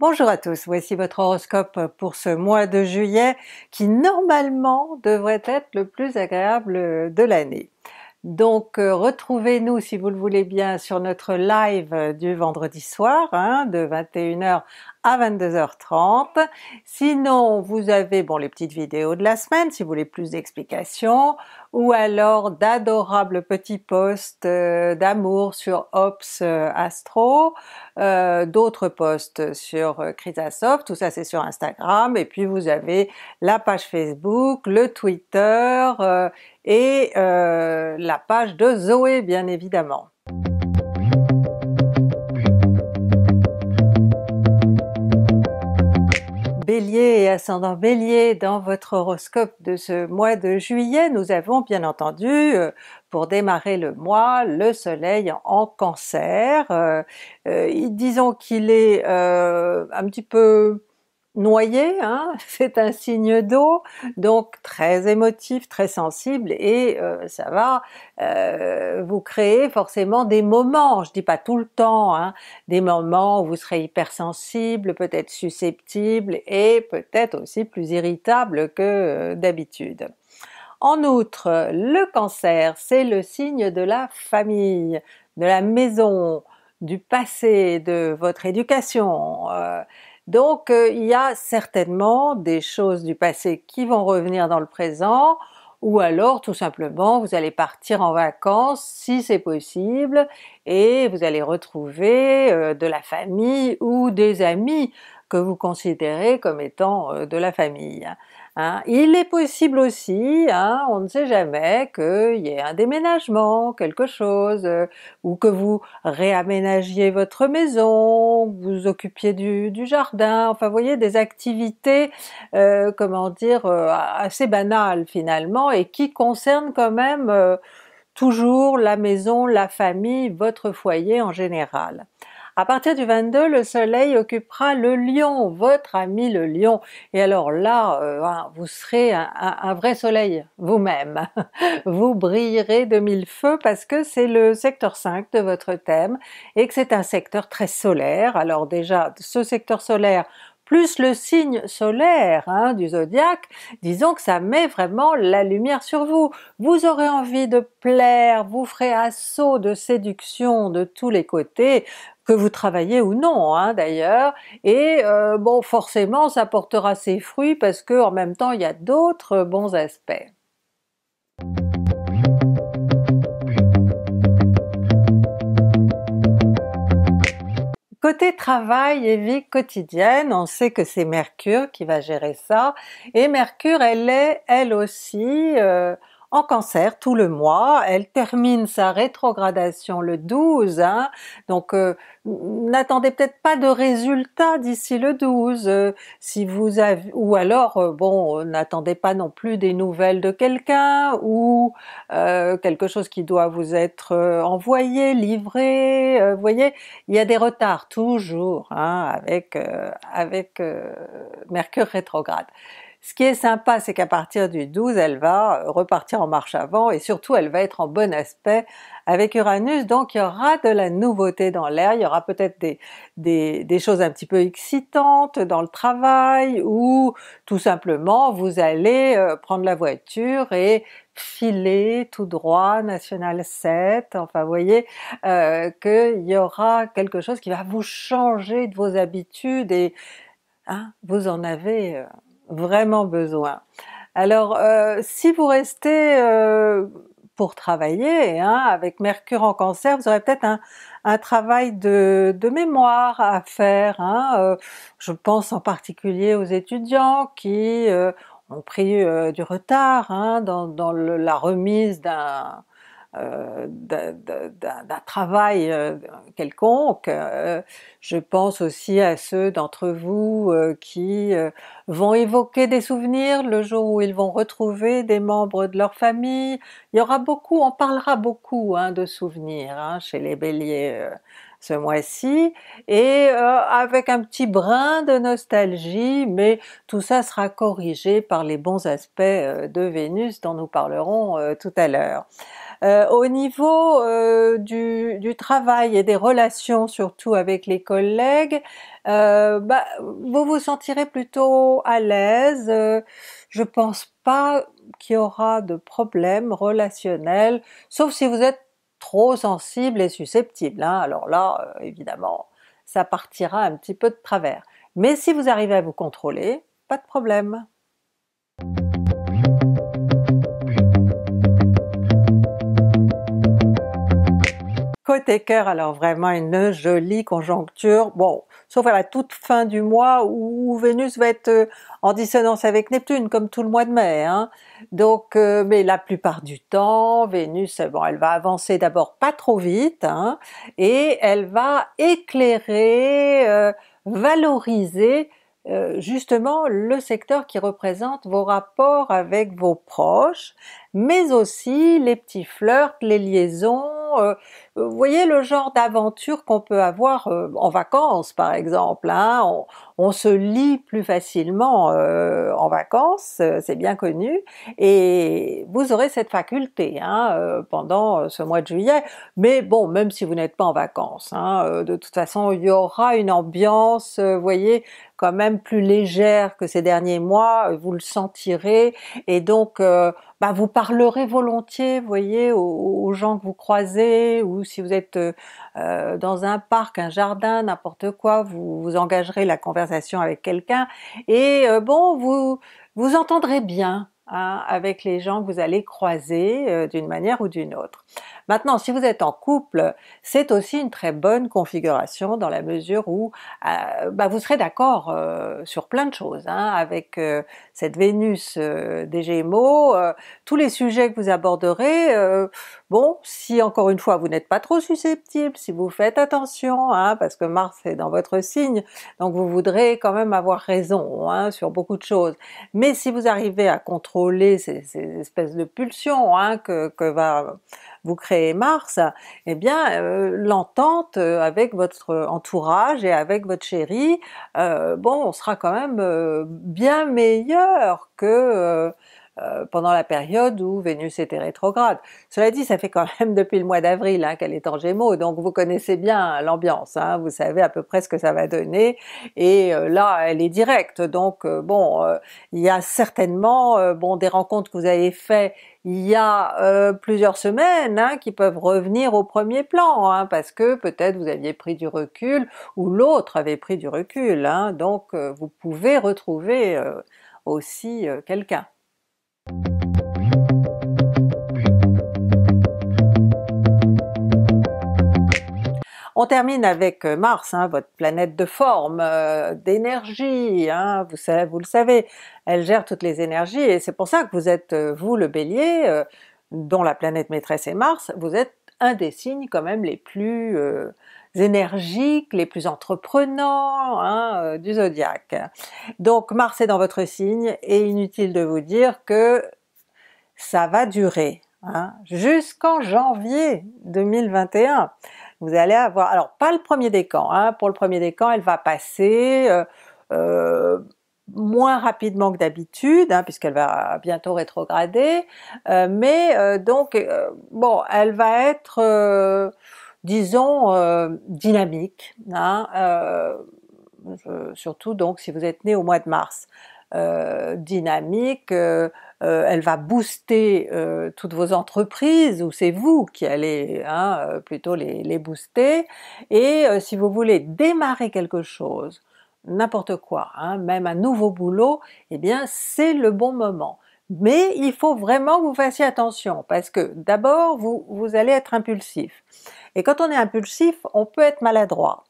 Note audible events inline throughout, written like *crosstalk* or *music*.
Bonjour à tous, voici votre horoscope pour ce mois de juillet qui normalement devrait être le plus agréable de l'année. Donc euh, retrouvez-nous si vous le voulez bien sur notre live du vendredi soir hein, de 21h à 22h30. Sinon vous avez bon les petites vidéos de la semaine si vous voulez plus d'explications ou alors d'adorables petits posts euh, d'amour sur Ops euh, Astro, d'autres posts sur Chrysasoft, tout ça c'est sur Instagram et puis vous avez la page Facebook, le Twitter et euh, la page de Zoé bien évidemment. Bélier et ascendant Bélier, dans votre horoscope de ce mois de juillet, nous avons bien entendu, euh, pour démarrer le mois, le soleil en cancer. Euh, disons qu'il est un petit peu noyé, hein, *laughs* c'est un signe d'eau, donc très émotif, très sensible et euh, ça va euh, vous créer forcément des moments, je dis pas tout le temps, hein, des moments où vous serez hypersensible, peut-être susceptible et peut-être aussi plus irritable que euh, d'habitude. En outre, le cancer, c'est le signe de la famille, de la maison, du passé, de votre éducation, donc euh, il y a certainement des choses du passé qui vont revenir dans le présent ou alors tout simplement vous allez partir en vacances si c'est possible et vous allez retrouver euh, de la famille ou des amis que vous considérez comme étant euh, de la famille. Hein. Il est possible aussi, hein, on ne sait jamais, qu'il y ait un déménagement, quelque chose, euh, ou que vous réaménagiez votre maison, vous occupiez du, jardin, enfin vous voyez des activités, euh, comment dire, euh, assez banales finalement, et qui concernent quand même toujours la maison, la famille, votre foyer en général. À partir du 22, le soleil occupera le lion, votre ami le lion. Et alors là, euh, hein, vous serez un, vrai soleil vous-même. *laughs* Vous brillerez de mille feux parce que c'est le secteur 5 de votre thème et que c'est un secteur très solaire. Alors déjà, ce secteur solaire plus le signe solaire hein, du zodiaque, disons que ça met vraiment la lumière sur vous. Vous aurez envie de plaire, vous ferez assaut de séduction de tous les côtés, que vous travaillez ou non hein, d'ailleurs, et euh, bon forcément ça portera ses fruits parce que en même temps il y a d'autres euh, bons aspects. Côté travail et vie quotidienne, on sait que c'est Mercure qui va gérer ça, et Mercure elle est elle aussi euh, en cancer tout le mois. Elle termine sa rétrogradation le 12, hein. donc euh, n'attendez peut-être pas de résultats d'ici le 12, euh, si vous avez, ou alors euh, bon, n'attendez pas non plus des nouvelles de quelqu'un ou quelque chose qui doit vous être envoyé, livré, vous voyez, il y a des retards toujours hein, avec avec Mercure rétrograde. Ce qui est sympa, c'est qu'à partir du 12, elle va euh, repartir en marche avant et surtout elle va être en bon aspect avec Uranus, donc il y aura de la nouveauté dans l'air, il y aura peut-être des, des, choses un petit peu excitantes dans le travail ou tout simplement vous allez euh, prendre la voiture et filer tout droit, National 7, enfin vous voyez euh, qu'il y aura quelque chose qui va vous changer de vos habitudes et hein, vous en avez... Euh, vraiment besoin. Alors euh, si vous restez euh, pour travailler, hein, avec Mercure en Cancer, vous aurez peut-être un, un, travail de, mémoire à faire. Hein. Euh, je pense en particulier aux étudiants qui ont pris du retard hein, dans, la remise d'un euh, d'un travail euh, quelconque. Euh, je pense aussi à ceux d'entre vous qui vont évoquer des souvenirs le jour où ils vont retrouver des membres de leur famille. Il y aura beaucoup, on parlera beaucoup hein, de souvenirs hein, chez les Béliers ce mois-ci, et avec un petit brin de nostalgie, mais tout ça sera corrigé par les bons aspects de Vénus dont nous parlerons tout à l'heure. Euh, au niveau euh, du, travail et des relations, surtout avec les collègues, euh, bah, vous vous sentirez plutôt à l'aise. je pense pas qu'il y aura de problème relationnel, sauf si vous êtes trop sensible et susceptible. Hein. Alors là, évidemment, ça partira un petit peu de travers. Mais si vous arrivez à vous contrôler, pas de problème. alors vraiment une jolie conjoncture. Bon, sauf à la toute fin du mois où Vénus va être euh, en dissonance avec Neptune, comme tout le mois de mai. Hein. Donc, euh, mais la plupart du temps, Vénus, bon, elle va avancer d'abord pas trop vite, hein, et elle va éclairer, euh, valoriser justement le secteur qui représente vos rapports avec vos proches mais aussi les petits flirts, les liaisons, euh, euh, vous voyez le genre d'aventure qu'on peut avoir euh, en vacances par exemple, hein. on, se lie plus facilement en vacances, c'est bien connu, et vous aurez cette faculté hein, pendant ce mois de juillet, mais bon, même si vous n'êtes pas en vacances, hein, de toute façon il y aura une ambiance, vous voyez, quand même plus légère que ces derniers mois, vous le sentirez, et donc bah, vous parlerez volontiers, voyez, aux, gens que vous croisez, ou si vous êtes euh, euh, dans un parc, un jardin, n'importe quoi, vous, vous engagerez la conversation avec quelqu'un, et euh, bon, vous vous entendrez bien hein, avec les gens que vous allez croiser d'une manière ou d'une autre. Maintenant, si vous êtes en couple, c'est aussi une très bonne configuration dans la mesure où euh, bah, vous serez d'accord euh, sur plein de choses. Hein, avec euh, cette Vénus des Gémeaux, tous les sujets que vous aborderez, bon, si encore une fois vous n'êtes pas trop susceptible, si vous faites attention, hein, parce que Mars est dans votre signe, donc vous voudrez quand même avoir raison hein, sur beaucoup de choses. Mais si vous arrivez à contrôler ces, espèces de pulsions que va vous créez Mars, eh bien euh, l'entente euh, avec votre entourage et avec votre chérie, euh, bon on sera quand même bien meilleur que euh, pendant la période où Vénus était rétrograde. Cela dit, ça fait quand *laughs* même depuis le mois d'avril hein, qu'elle est en Gémeaux, donc vous connaissez bien l'ambiance, hein, vous savez à peu près ce que ça va donner, et euh, là elle est directe, donc euh, bon, il y a certainement bon des rencontres que vous avez faites il y a plusieurs semaines hein, qui peuvent revenir au premier plan, hein, parce que peut-être vous aviez pris du recul ou l'autre avait pris du recul, hein, donc vous pouvez retrouver aussi quelqu'un. On termine avec euh, Mars, hein, votre planète de forme, euh, d'énergie, hein. vous, vous le savez, elle gère toutes les énergies et c'est pour ça que vous êtes, euh, vous le Bélier, dont la planète maîtresse est Mars, vous êtes un des signes quand même les plus énergiques, les plus entreprenants hein, euh, du zodiaque. Donc Mars est dans votre signe et inutile de vous dire que ça va durer hein, jusqu'en janvier 2021. Vous allez avoir, alors pas le premier décan, hein, pour le premier décan elle va passer euh, euh, moins rapidement que d'habitude, hein, puisqu'elle va bientôt rétrograder, mais donc bon, elle va être disons, euh, dynamique, hein, euh, surtout donc si vous êtes né au mois de mars. Euh, dynamique, euh, euh, elle va booster toutes vos entreprises, ou c'est vous qui allez hein, plutôt les, les, booster, et si vous voulez démarrer quelque chose, n'importe quoi, hein, même un nouveau boulot, eh bien c'est le bon moment. Mais il faut vraiment que vous fassiez attention, parce que d'abord vous, vous allez être impulsif. Et quand on est impulsif, on peut être maladroit.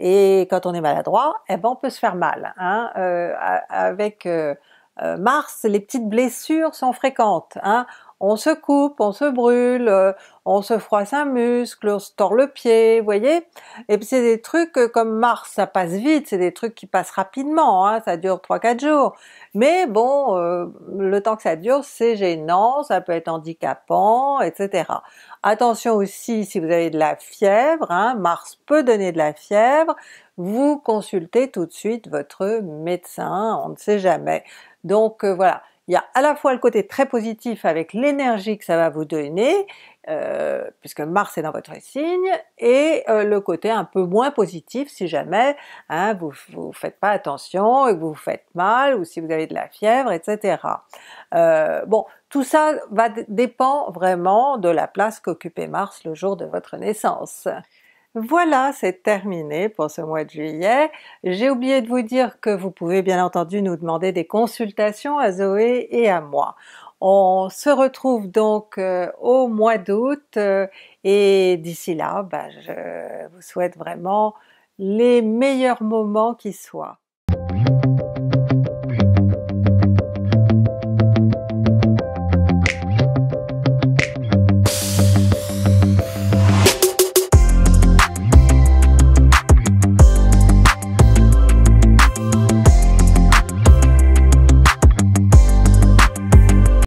Et quand on est maladroit, eh ben, on peut se faire mal. Hein, euh, avec euh, euh, Mars, les petites blessures sont fréquentes. Hein on se coupe, on se brûle, euh, on se froisse un muscle, on se tord le pied, vous voyez Et puis c'est des trucs comme Mars, ça passe vite, c'est des trucs qui passent rapidement, hein, ça dure 3-4 jours. Mais bon, euh, le temps que ça dure, c'est gênant, ça peut être handicapant, etc. Attention aussi si vous avez de la fièvre, hein, Mars peut donner de la fièvre, vous consultez tout de suite votre médecin, on ne sait jamais. Donc euh, voilà, il y a à la fois le côté très positif avec l'énergie que ça va vous donner, euh, puisque Mars est dans votre signe, et euh, le côté un peu moins positif si jamais hein, vous ne faites pas attention et que vous vous faites mal, ou si vous avez de la fièvre, etc. Euh, bon, tout ça va dépend vraiment de la place qu'occupait Mars le jour de votre naissance. Voilà, c'est terminé pour ce mois de juillet. J'ai oublié de vous dire que vous pouvez bien entendu nous demander des consultations à Zoé et à moi. On se retrouve donc euh, au mois d'août euh, et d'ici là, bah, je vous souhaite vraiment les meilleurs moments qui soient.